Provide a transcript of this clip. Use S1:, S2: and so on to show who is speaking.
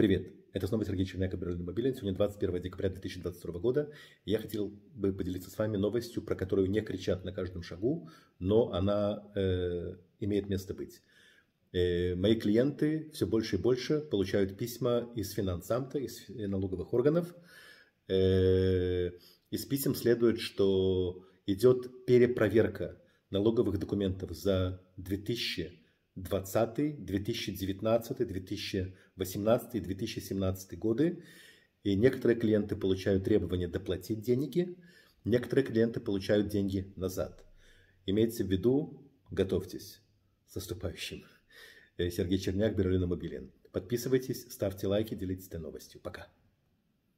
S1: Привет, это снова Сергей Черняк и Берлин Мобилин. Сегодня 21 декабря 2022 года. Я хотел бы поделиться с вами новостью, про которую не кричат на каждом шагу, но она э, имеет место быть. Э, мои клиенты все больше и больше получают письма из финансамта, из э, налоговых органов. Э, из писем следует, что идет перепроверка налоговых документов за 2000 2020, 2019, 2018 и 2017 годы. И некоторые клиенты получают требование доплатить деньги, некоторые клиенты получают деньги назад. Имейте в виду, готовьтесь. С наступающим. Э, Сергей Черняк, Берлина Мобилин. Подписывайтесь, ставьте лайки, делитесь этой новостью. Пока.